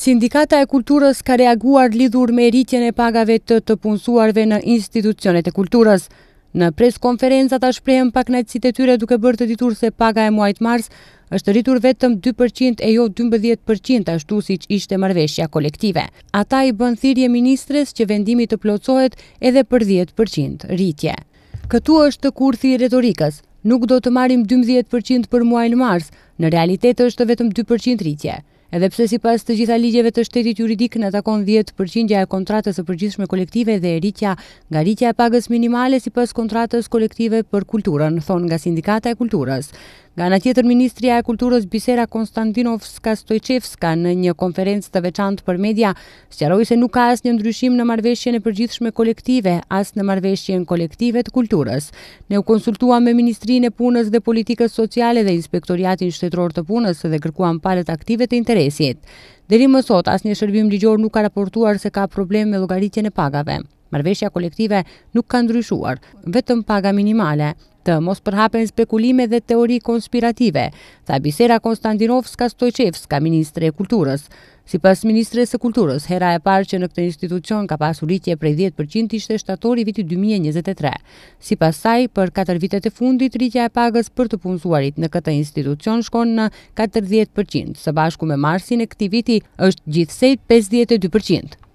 Sindikata e kulturës ka reaguar lidhur me rritjen e pagave të të punësuarve në institucionet e kulturës. Në pres konferenzat a shprehen pak nëjtësit e tyre duke bërë të ditur se paga e muajt mars është rritur vetëm 2% e jo 12% ashtu si që ishte marveshja kolektive. Ata i bën thirje ministres që vendimi të plotsohet edhe për 10% rritje. Këtu është të kurthi retorikës, nuk do të marim 12% për muajnë mars, në realitet është vetëm 2% rritje. Edhe pse si pas të gjitha ligjeve të shtetit juridik në takon 10% e kontratës e përgjithshme kolektive dhe rritja nga rritja e pagës minimale si pas kontratës kolektive për kulturën, thonë nga sindikata e kulturës. Nga në tjetër, Ministria e Kulturës Bisera Konstantinovska Stojqevska në një konferencë të veçantë për media, sjaroj se nuk ka asë një ndryshim në marveshjen e përgjithshme kolektive, asë në marveshjen kolektive të kulturës. Ne u konsultua me Ministrinë e Punës dhe Politikës Sociale dhe Inspektoriatin Shtetror të Punës dhe kërkuam palet aktive të interesit. Deri më sot, asë një shërbim ligjor nuk ka raportuar se ka problem me logaritjen e pagave. Marveshja kolektive nuk ka ndryshuar, vetëm paga minimale të mos përhapen spekulime dhe teori konspirative, tha Bisera Konstantinovska Stojqevska, Ministre e Kulturës. Si pas Ministre e Kulturës, hera e parë që në këtë institucion ka pasur rritje prej 10% ishte shtatori viti 2023. Si pas saj, për 4 vitet e fundit, rritja e pagës për të punësuarit në këtë institucion shkon në 40%, së bashku me marsin e këti viti është gjithsejt 52%.